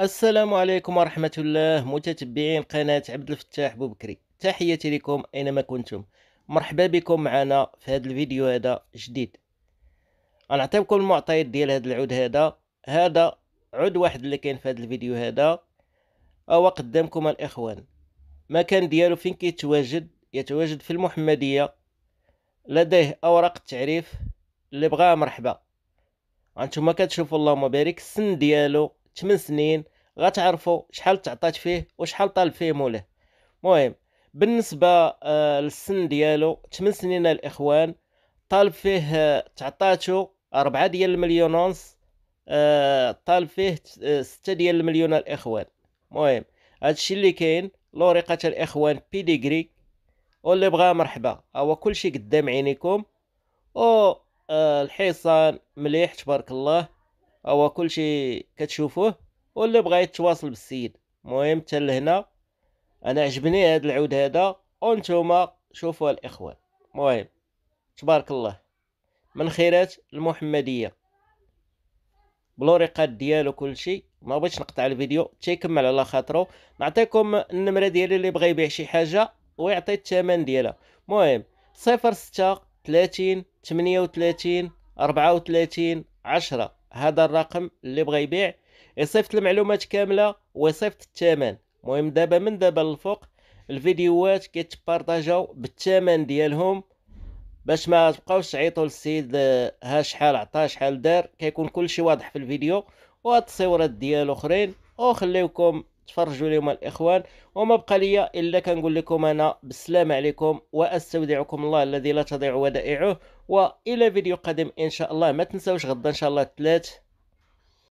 السلام عليكم ورحمة الله متتبعين قناة عبد الفتاح بوبكري تحياتي لكم أينما كنتم مرحبا بكم معنا في هذا الفيديو هذا جديد غنعطيكم المعطيات ديال هذا العود هذا هذا عود واحد اللي كاين في هذا الفيديو هذا هو قدامكم الإخوان مكان ديالو فين كيتواجد يتواجد في المحمدية لديه أوراق التعريف اللي بغاه مرحبا هانتوما كتشوفوا اللهم بارك السن ديالو 8 سنين غتعرفوا شحال تعطات فيه وشحال طالب فيه مولاه مهم بالنسبه آه، للسن ديالو 8 سنين الاخوان طالب فيه آه، تعطاتو 4 ديال المليون ونص آه، طالب فيه 6 ديال المليون الاخوان مهم هادشي اللي كاين لورقه الاخوان بيديغري واللي بغا مرحبا هو كلشي قدام عينيكم او الحصان مليح تبارك الله هو كلشي كتشوفوه واللي بغى يتواصل بالسيد مهم حتى هنا انا عجبني هاد العود هذا وانتوما شوفوا الاخوان مهم تبارك الله من خيرات المحمديه بلوريقات ديالو كلشي ما بغيتش نقطع الفيديو تيكمل على خاطرو نعطيكم النمره ديالي اللي بغى يبيع شي حاجه ويعطي الثمن ديالها المهم 06 30 38 34 10 هذا الرقم اللي بغى يبيع يصيفط المعلومات كامله ويصيفط الثمن المهم دابا من دابا للفوق الفيديوهات كيتبارطاجاو بالثمن ديالهم باش ما تبقاوش تعيطوا للسيد آه، ها شحال عطاه شحال دار كيكون كلشي واضح في الفيديو وهاد التصويرات ديال اخرين وخليوكم تفرجوا اليوم الاخوان وما بقى لي الا كنقول لكم انا بالسلام عليكم واستودعكم الله الذي لا تضيع ودائعه والى فيديو قادم ان شاء الله ما تنساوش غدا ان شاء الله الثلاث